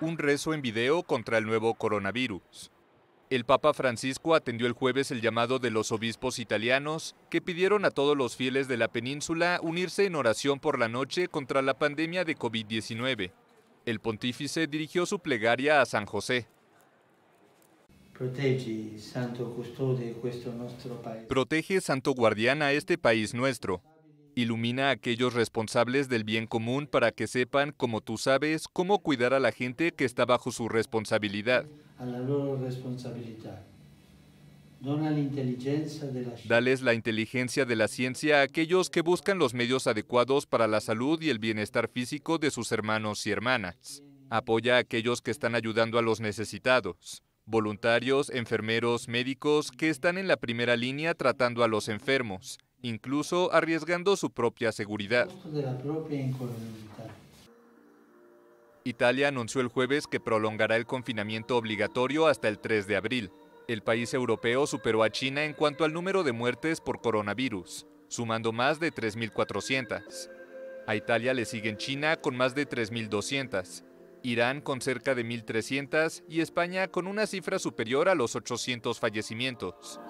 un rezo en video contra el nuevo coronavirus. El Papa Francisco atendió el jueves el llamado de los obispos italianos que pidieron a todos los fieles de la península unirse en oración por la noche contra la pandemia de COVID-19. El pontífice dirigió su plegaria a San José. Protege, Santo Guardián, a este país nuestro. Ilumina a aquellos responsables del bien común para que sepan, como tú sabes, cómo cuidar a la gente que está bajo su responsabilidad. Dales la inteligencia de la ciencia a aquellos que buscan los medios adecuados para la salud y el bienestar físico de sus hermanos y hermanas. Apoya a aquellos que están ayudando a los necesitados voluntarios, enfermeros, médicos que están en la primera línea tratando a los enfermos, incluso arriesgando su propia seguridad. Italia anunció el jueves que prolongará el confinamiento obligatorio hasta el 3 de abril. El país europeo superó a China en cuanto al número de muertes por coronavirus, sumando más de 3.400. A Italia le siguen China con más de 3.200, Irán con cerca de 1.300 y España con una cifra superior a los 800 fallecimientos.